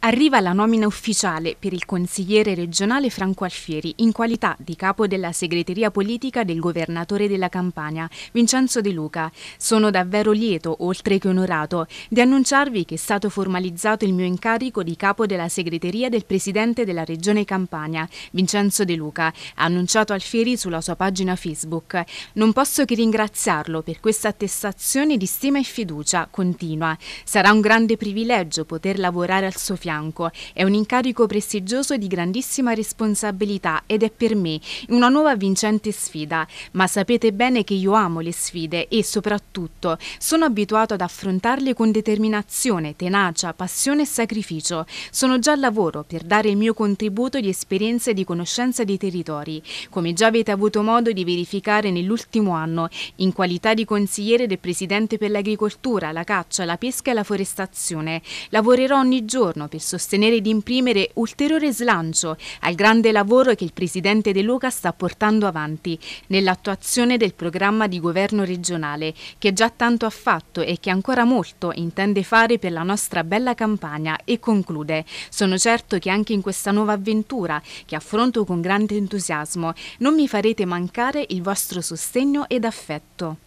Arriva la nomina ufficiale per il consigliere regionale Franco Alfieri in qualità di capo della segreteria politica del governatore della Campania, Vincenzo De Luca. Sono davvero lieto, oltre che onorato, di annunciarvi che è stato formalizzato il mio incarico di capo della segreteria del presidente della regione Campania, Vincenzo De Luca, annunciato Alfieri sulla sua pagina Facebook. Non posso che ringraziarlo per questa attestazione di stima e fiducia continua. Sarà un grande privilegio poter lavorare al suo fianco fianco. È un incarico prestigioso di grandissima responsabilità ed è per me una nuova vincente sfida, ma sapete bene che io amo le sfide e soprattutto sono abituato ad affrontarle con determinazione, tenacia, passione e sacrificio. Sono già al lavoro per dare il mio contributo di esperienza e di conoscenza dei territori, come già avete avuto modo di verificare nell'ultimo anno in qualità di consigliere del Presidente per l'agricoltura, la caccia, la pesca e la forestazione. Lavorerò ogni giorno per per sostenere ed imprimere ulteriore slancio al grande lavoro che il Presidente De Luca sta portando avanti nell'attuazione del programma di governo regionale che già tanto ha fatto e che ancora molto intende fare per la nostra bella campagna e conclude. Sono certo che anche in questa nuova avventura che affronto con grande entusiasmo non mi farete mancare il vostro sostegno ed affetto.